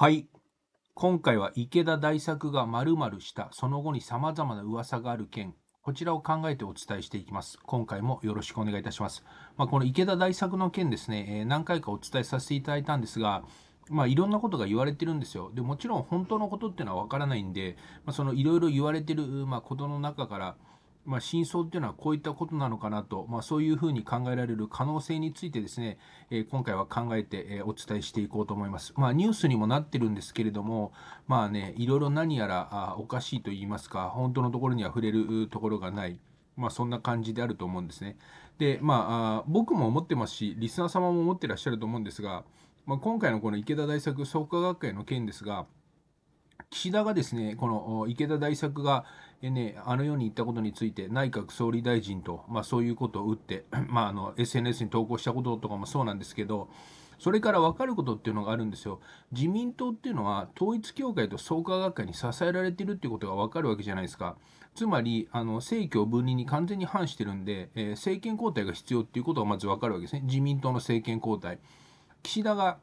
はい。今回は池田大作が〇〇した、その後に様々な噂がある件、こちらを考えてお伝えしていきます。今回もよろしくお願いいたします。まあ、この池田大作の件ですね、えー、何回かお伝えさせていただいたんですが、まあ、いろんなことが言われてるんですよ。でもちろん本当のことっていうのはわからないんで、まあ、そのいろいろ言われてる、まあ、ことの中から、まあ、真相っていうのはこういったことなのかなと、まあ、そういうふうに考えられる可能性についてですね、えー、今回は考えて、えー、お伝えしていこうと思います。まあ、ニュースにもなってるんですけれども、まあね、いろいろ何やらあおかしいと言いますか、本当のところには触れるところがない。まあ、そんな感じであると思うんですね。で、まあ、あ僕も思ってますし、リスナー様も思ってらっしゃると思うんですが、まあ、今回のこの池田大作創価学会の件ですが、岸田がですね、この池田大作が、ね、あの世に行ったことについて内閣総理大臣と、まあ、そういうことを打って、まあ、あの SNS に投稿したこととかもそうなんですけどそれから分かることっていうのがあるんですよ自民党っていうのは統一教会と創価学会に支えられてるっていうことが分かるわけじゃないですかつまりあの政教分離に完全に反してるんで、えー、政権交代が必要っていうことがまず分かるわけですね自民党の政権交代岸田が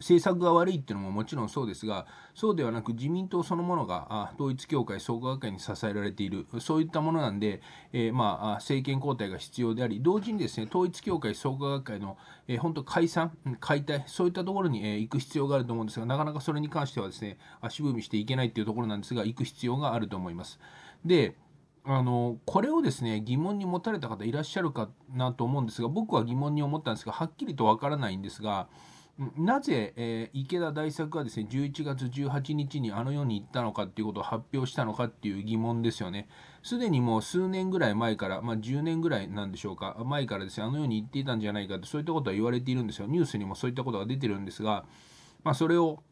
政策が悪いっていうのももちろんそうですが、そうではなく自民党そのものが統一教会、創価学会に支えられている、そういったものなんで、えー、まあ、政権交代が必要であり、同時にですね統一教会、創価学会の、えー、本当、解散、解体、そういったところに、えー、行く必要があると思うんですが、なかなかそれに関してはですね足踏みしていけないっていうところなんですが、行く必要があると思います。であのこれをですね疑問に持たれた方いらっしゃるかなと思うんですが僕は疑問に思ったんですがはっきりとわからないんですがなぜ、えー、池田大作がですね、11月18日にあの世に行ったのかっていうことを発表したのかっていう疑問ですよね。すでにもう数年ぐらい前から、まあ、10年ぐらいなんでしょうか、前からですね、あの世に行っていたんじゃないかって、そういったことは言われているんですよ。ニュースにもそういったことが出てるんですが、まあ、それを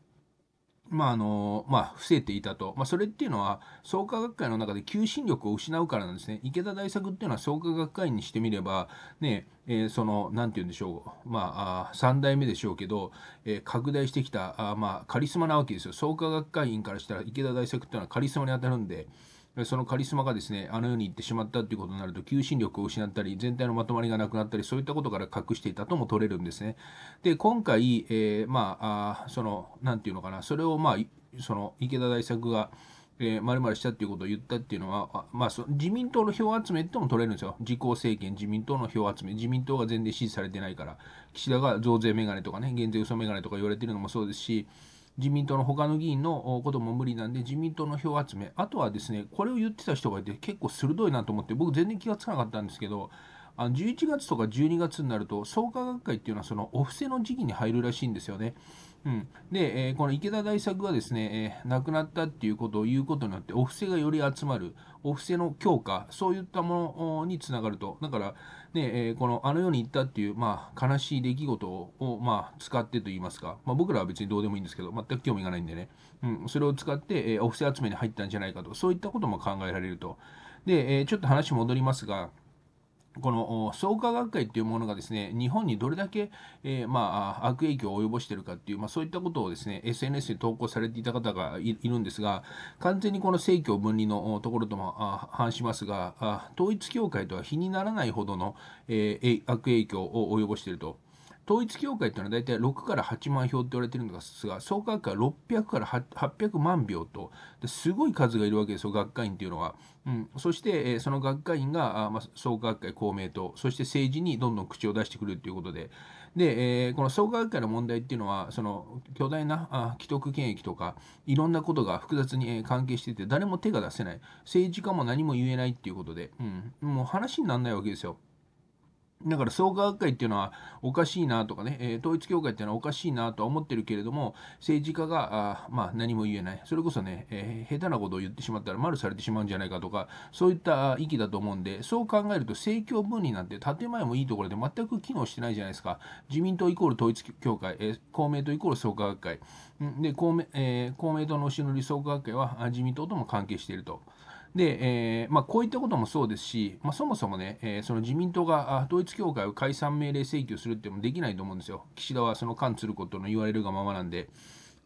まああのまあ、伏せていたと、まあ、それっていうのは創価学会の中で求心力を失うからなんですね池田大作っていうのは創価学会にしてみればねえー、その何て言うんでしょうまあ3代目でしょうけど、えー、拡大してきたあ、まあ、カリスマなわけですよ創価学会員からしたら池田大作っていうのはカリスマにあたるんで。そのカリスマがですね、あの世に行ってしまったということになると、求心力を失ったり、全体のまとまりがなくなったり、そういったことから隠していたとも取れるんですね。で、今回、えー、まあ、あその、なんていうのかな、それを、まあ、その、池田大作が、えー、丸々したっていうことを言ったっていうのは、まあ、そ自民党の票集めとも取れるんですよ。自公政権、自民党の票集め、自民党が全然支持されてないから、岸田が増税メガネとかね、減税嘘メガネとか言われてるのもそうですし、自民党の他の議員のことも無理なんで、自民党の票集め、あとはですね、これを言ってた人がいて、結構鋭いなと思って、僕、全然気がつかなかったんですけど、あの11月とか12月になると、創価学会っていうのは、そのお布施の時期に入るらしいんですよね。うん、で、えー、この池田大作がですね、えー、亡くなったっていうことを言うことによって、お布施がより集まる、お布施の強化、そういったものにつながると。だから、で、えー、このあの世に行ったっていう、まあ、悲しい出来事を、まあ、使ってと言いますか、まあ、僕らは別にどうでもいいんですけど、全く興味がないんでね、うん、それを使って、えー、お布施集めに入ったんじゃないかと、そういったことも考えられると。で、えー、ちょっと話戻りますが、この創価学会というものがですね日本にどれだけ、えー、まあ、悪影響を及ぼしているかという、まあ、そういったことをですね SNS で投稿されていた方がいるんですが完全にこの政教分離のところとも反しますが統一教会とは比にならないほどの、えー、悪影響を及ぼしていると。統一教会というのは大体6から8万票って言われているんですが、総学は600から800万票と、すごい数がいるわけですよ、学会員っていうのは。うん、そして、えー、その学会員が、あまあ、総学会、公明党、そして政治にどんどん口を出してくるということで、で、えー、この創価学会の問題っていうのは、その巨大なあ既得権益とか、いろんなことが複雑に、えー、関係してて、誰も手が出せない、政治家も何も言えないっていうことで、うん、もう話にならないわけですよ。だから創価学会っていうのはおかしいなとかね、えー、統一教会っていうのはおかしいなとは思ってるけれども、政治家があまあ、何も言えない、それこそね、えー、下手なことを言ってしまったら丸されてしまうんじゃないかとか、そういった気だと思うんで、そう考えると政教分離なんて建前もいいところで全く機能してないじゃないですか、自民党イコール統一教会、えー、公明党イコール創価学会、で公明,、え公明党の後ろの理創価学会は自民党とも関係していると。で、えーまあ、こういったこともそうですし、まあ、そもそもね、えー、その自民党が統一教会を解散命令請求するってもできないと思うんですよ。岸田はその関することの言われるがままなんで。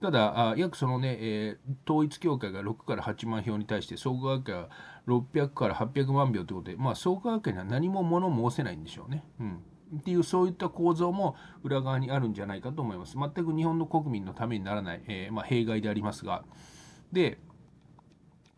ただ、あ約そのね、えー、統一教会が6から8万票に対して、総合学会は600から800万票ということで、まあ、総合学会には何も物申せないんでしょうね。うんっていうそういった構造も裏側にあるんじゃないかと思います。全く日本の国民のためにならない、えー、まあ、弊害でありますが。で、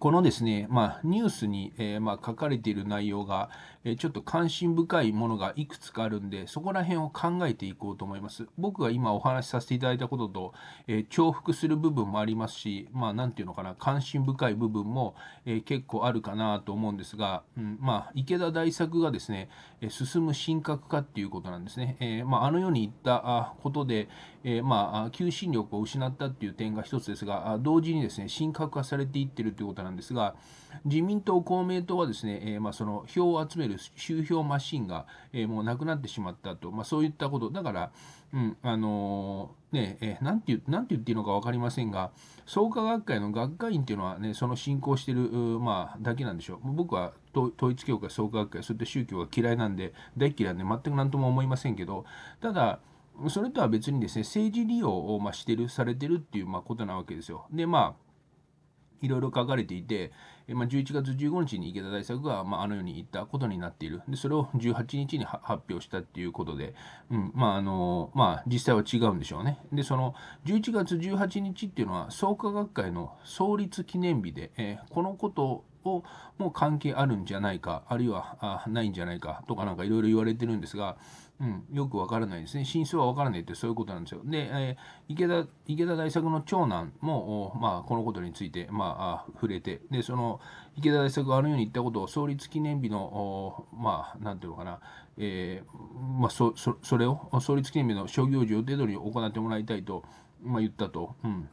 このですね、まあ、ニュースに、えー、まあ、書かれている内容が、えー、ちょっと関心深いものがいくつかあるんで、そこら辺を考えていこうと思います。僕が今お話しさせていただいたことと、えー、重複する部分もありますし、まあ、なんていうのかな、関心深い部分も、え結構あるかなと思うんですが、うん、まあ、池田大作がですね、え進む神格化っていうことなんですね。えまあ、あの世に行ったことで、えまあ、求心力を失ったっていう点が一つですが、同時にですね、神格化されていってるということなんですんですが、自民党、公明党はですね、えー、まあ、その票を集める集票マシンが、えー、もうなくなってしまったと、まあ、そういったこと、だから、うん、あのー、ね、えー、なんてて言っていいのか分かりませんが、創価学会の学会員というのはね、その進行している、まあ、だけなんでしょう。僕は統一教会、創価学会、そった宗教が嫌いなんで、大嫌いなんで、全く何とも思いませんけど、ただ、それとは別にですね、政治利用を、まあ、してる、されてるっていう、まあ、ことなわけですよ。で、まあ、いろいろ書かれていて、まあ、11月15日に池田大作が、まあ、あの世に行ったことになっている。で、それを18日に発表したっていうことで、うん、まあ、あの、まあ、実際は違うんでしょうね。で、その11月18日っていうのは、創価学会の創立記念日で、えー、このことをもう関係あるんじゃないか、あるいはあないんじゃないかとかなんかいろいろ言われてるんですが、うん、よくわからないですね。真相はわからないってそういうことなんですよ。で、えー、池田池田大作の長男も、まあ、このことについて、まあ、触れて、で、その池田大作があのように言ったことを創立記念日の、まあ、なんていうのかな、えー、まあそ、それを創立記念日の諸行時予定通り行ってもらいたいと、まあ、言ったと。うん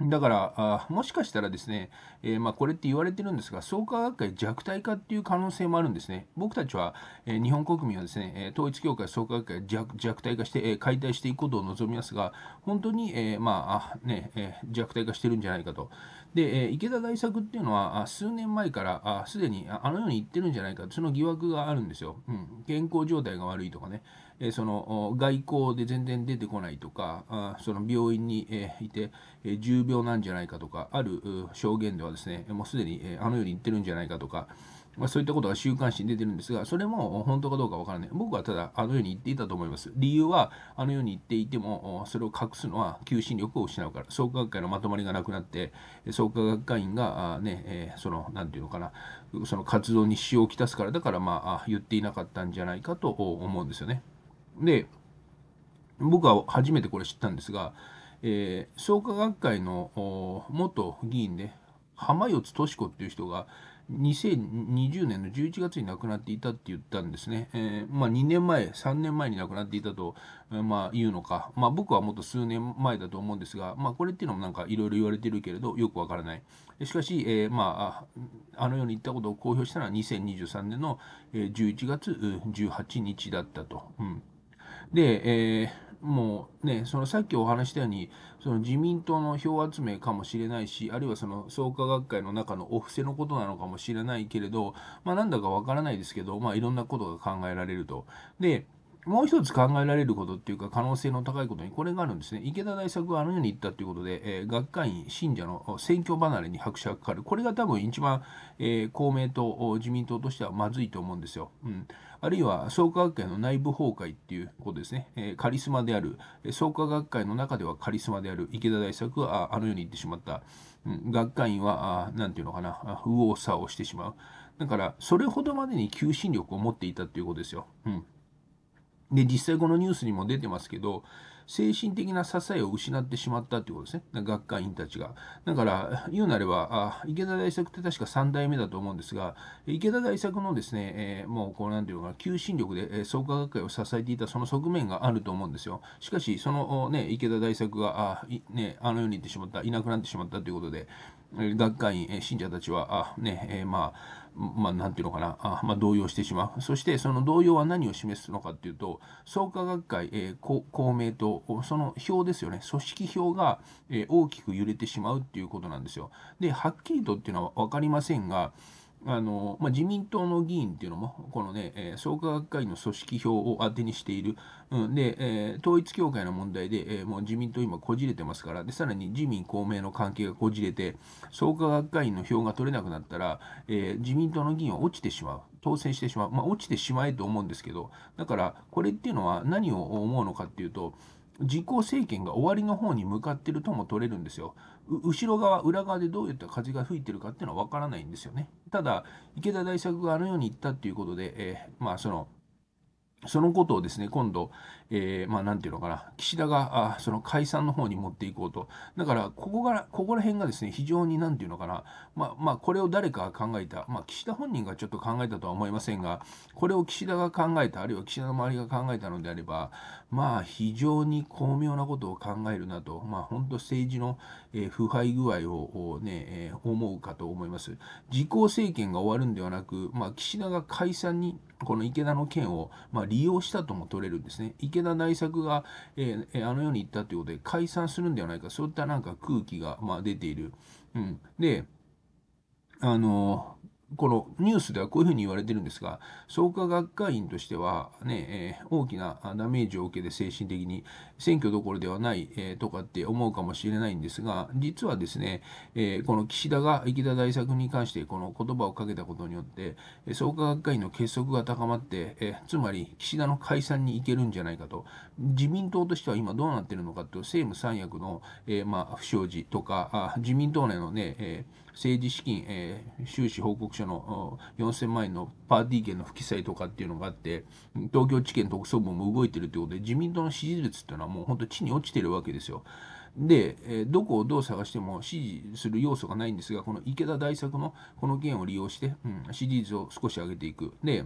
だから、あもしかしたらですね、えー、まあ、これって言われてるんですが、創価学会弱体化っていう可能性もあるんですね。僕たちは、えー、日本国民はですね、え統一教会、創価学会弱弱体化して、えー、解体していくことを望みますが、本当に、えまあねえ弱体化してるんじゃないかと。で、え池田大作っていうのは、数年前からすでにあのように言ってるんじゃないか、その疑惑があるんですよ。うん、健康状態が悪いとかね、えその外交で全然出てこないとか、あその病院に、えいて、え重病なんじゃないかとか、ある証言ではですね、もうすでに、えあのように言ってるんじゃないかとか、まあ、そういったことが週刊誌に出てるんですが、それも本当かどうかわからない。僕はただあのように言っていたと思います。理由は、あのように言っていても、それを隠すのは求心力を失うから、創価学会のまとまりがなくなって、創価学会員が、ね、えその、なんていうのかな、その活動に支障をきたすから、だからまあ、言っていなかったんじゃないかと思うんですよね。で、僕は初めてこれ知ったんですが、えー、創価学会の元議員で、浜四敏子っていう人が、2020年の11月に亡くなっていたって言ったんですね、えー、まあ、2年前、3年前に亡くなっていたと、まあ、言うのか、まあ、僕はもっと数年前だと思うんですが、まあ、これっていうのもなんかいろいろ言われてるけれど、よくわからない。しかし、えー、まあ、あのように言ったことを公表したのは2023年の11月18日だったと。うん、で、えーもうね、そのさっきお話したように、その自民党の票集めかもしれないし、あるいはその創価学会の中のお布施のことなのかもしれないけれど、まあ、なんだかわからないですけど、まあ、いろんなことが考えられると。で、もう一つ考えられることっていうか可能性の高いことにこれがあるんですね。池田大作はあのように言ったということで、えー、学会員、信者の選挙離れに拍車がかかる。これが多分一番、えー、公明党、自民党としてはまずいと思うんですよ。うん、あるいは創価学会の内部崩壊っていうことですね。えー、カリスマである、創価学会の中ではカリスマである池田大作はあのように言ってしまった。うん、学会員は、何て言うのかな、右往左往してしまう。だから、それほどまでに求心力を持っていたということですよ。うんで、実際このニュースにも出てますけど、精神的な支えを失ってしまったということですね。学会員たちが。だから、言うなれば、あ池田大作って確か3代目だと思うんですが、池田大作のですね、えー、もうこうなんていうのか、求心力で、え創価学会を支えていたその側面があると思うんですよ。しかし、そのね、池田大作が、あね、あの世に行ってしまった、いなくなってしまったということで、学会員、信者たちは、あね、えー、まあ、まあ、なんていうのかな、あまあ、動揺してしまう。そして、その動揺は何を示すのかっていうと、創価学会、えー、公明党、その票ですよね、組織票が、えー、大きく揺れてしまうっていうことなんですよ。で、はっきりとっていうのは分かりませんが、あのまあ、自民党の議員っていうのも、このね、えー、創価学会の組織票を当てにしている、うんでえー、統一教会の問題で、えー、もう自民党、今、こじれてますからで、さらに自民・公明の関係がこじれて、創価学会の票が取れなくなったら、え自民党の議員は落ちてしまう、当選してしまう、まあ、落ちてしまえと思うんですけど、だから、これっていうのは何を思うのかっていうと、自公政権が終わりの方に向かってるとも取れるんですよ。後ろ側、裏側でどういった風が吹いてるかっていうのは分からないんですよね。ただ、池田大作があのように言ったっていうことで、えー、まあその、そのことをですね、今度、えー、まあ、なんていうのかな、岸田があその解散の方に持っていこうと、だからここからここら辺がですね、非常になんていうのかな、まあ、まあ、これを誰かが考えた、まあ、岸田本人がちょっと考えたとは思いませんが、これを岸田が考えた、あるいは岸田の周りが考えたのであれば、まあ、非常に巧妙なことを考えるなと、まあ、本当、政治の、え腐敗具合を、ねえ思うかと思います。自公政権が終わるんではなく、まあ、岸田が解散に、この池田の件を、まあ、利用したとも取れるんですね。池けな内策が、えー、あの世に行ったということで解散するんではないか、そういったなんか空気が、まあ、出ている。うん、で、あのこのニュースではこういうふうに言われてるんですが、創価学会員としてはね、えー、大きなダメージを受けて精神的に選挙どころではない、えー、とかって思うかもしれないんですが、実はですね、えー、この岸田が池田大作に関してこの言葉をかけたことによって、創価学会員の結束が高まって、えー、つまり岸田の解散に行けるんじゃないかと、自民党としては今どうなってるのかという政務三役の、えーまあ、不祥事とか、あ自民党内のね、えー政治資金、えー、収支報告書の4000万円のパーティー券の不記載とかっていうのがあって、東京地検特捜部も動いてるということで、自民党の支持率っていうのはもう本当地に落ちてるわけですよ。で、えー、どこをどう探しても支持する要素がないんですが、この池田大作のこの件を利用して、うん、支持率を少し上げていく。で、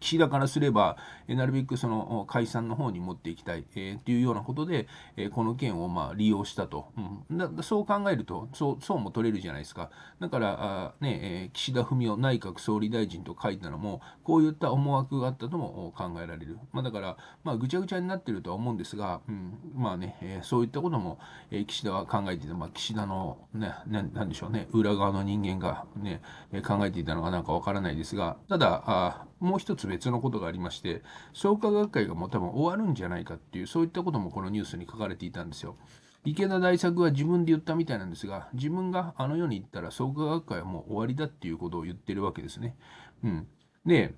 岸田からすれば、えなるべくその解散の方に持っていきたい、えー、というようなことで、えー、この件をまあ利用したと、うん、だそう考えるとそう、そうも取れるじゃないですか。だからあ、ねえー、岸田文雄内閣総理大臣と書いたのも、こういった思惑があったとも考えられる。まあ、だから、まあ、ぐちゃぐちゃになってるとは思うんですが、うん、まあね、えー、そういったことも、えー、岸田は考えていた、まあ、岸田の、ね、ななんでしょうね、裏側の人間が、ね、考えていたのかなんかわからないですが、ただ、あもう一つ別のことがありまして、創価学会がもう多分終わるんじゃないかっていう、そういったこともこのニュースに書かれていたんですよ。池田大作は自分で言ったみたいなんですが、自分があの世に行ったら創価学会はもう終わりだっていうことを言ってるわけですね。うん。で、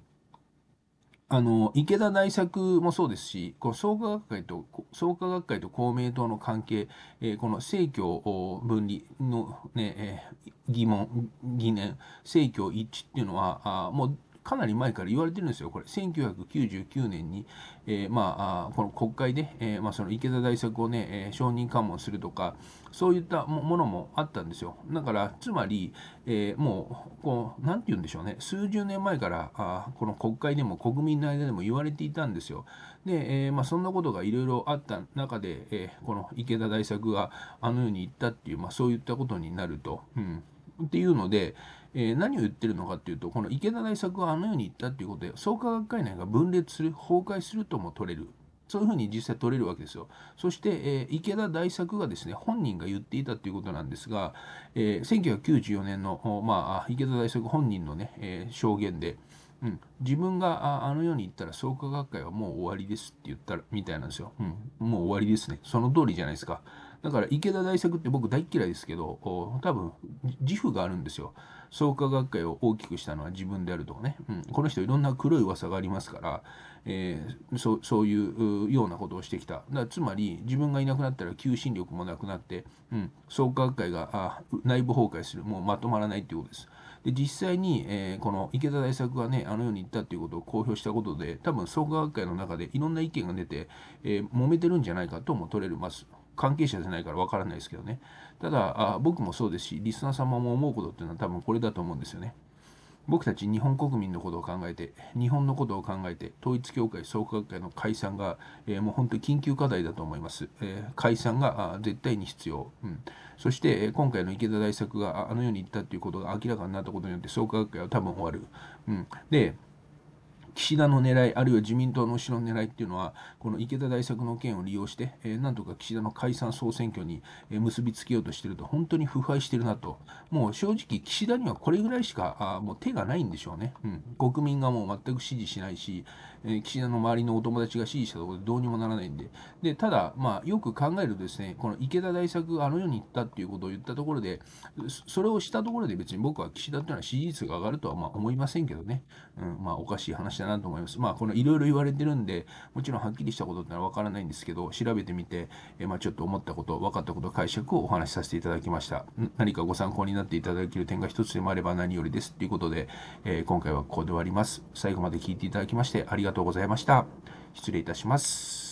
あの、池田大作もそうですし、この創価学会と、創価学会と公明党の関係、えー、この政教分離のね、えー、疑問、疑念、政教一致っていうのは、あもうかなり前から言われてるんですよ、これ。1999年に、えー、まあ、この国会で、えー、まあ、その池田大作をね、えー、承認喚問するとか、そういったものもあったんですよ。だから、つまり、えもう、こう、なんて言うんでしょうね、数十年前から、あこの国会でも国民の間でも言われていたんですよ。で、えまあ、そんなことがいろいろあった中で、えこの池田大作があのように言ったっていう、まあ、そういったことになると。うんっていうので、えー、何を言ってるのかっていうと、この池田大作はあのように言ったっていうことで、創価学会内が分裂する、崩壊するとも取れる。そういうふうに実際取れるわけですよ。そして、えー、池田大作がですね、本人が言っていたということなんですが、えー、1994年の、まあ、池田大作本人のね、えー、証言で、うん、自分があのように言ったら創価学会はもう終わりですって言ったらみたいなんですよ。うん、もう終わりですね。その通りじゃないですか。だから池田大作って僕大嫌いですけど、多分自負があるんですよ。創価学会を大きくしたのは自分であるとかね、うん、この人いろんな黒い噂がありますから、えー、そそういうようなことをしてきた。だつまり自分がいなくなったら求心力もなくなって、うん、創価学会があ内部崩壊する、もうまとまらないということです。で実際に、えー、この池田大作がね、あのように言ったということを公表したことで、多分創価学会の中でいろんな意見が出て、えー、揉めてるんじゃないかとも取れます。関係者じゃないからわからないですけどね。ただあ、僕もそうですし、リスナー様も思うことっていうのは多分これだと思うんですよね。僕たち日本国民のことを考えて、日本のことを考えて、統一教会創価学会の解散が、えー、もう本当に緊急課題だと思います。えー、解散が絶対に必要。うん、そして、今回の池田大作があのように言ったということが明らかになったことによって、創価学会は多分終わる。うん、で岸田の狙い、あるいは自民党の後ろの狙いっていうのは、この池田大作の件を利用して、えー、なんとか岸田の解散・総選挙に結びつけようとしてると、本当に腐敗してるなと、もう正直、岸田にはこれぐらいしかあもう手がないんでしょうね、うん、国民がもう全く支持しないし、え岸田の周りのお友達が支持したところでどうにもならないんで、でただ、まあ、よく考えるとですね、この池田大作あの世に行ったっていうことを言ったところで、それをしたところで別に僕は岸田というのは支持率が上がるとはま思いませんけどね、うん、まあ、おかしい話だなと思います。まあ、このいろいろ言われてるんで、もちろんはっきりしたことってのは分からないんですけど、調べてみて、えまあ、ちょっと思ったこと、分かったこと、解釈をお話しさせていただきました。何かご参考になっていただける点が一つでもあれば何よりですということで、えー、今回はここで終わります。最後まで聞いていただきましてありがとうございましりがとうございました。失礼いたします。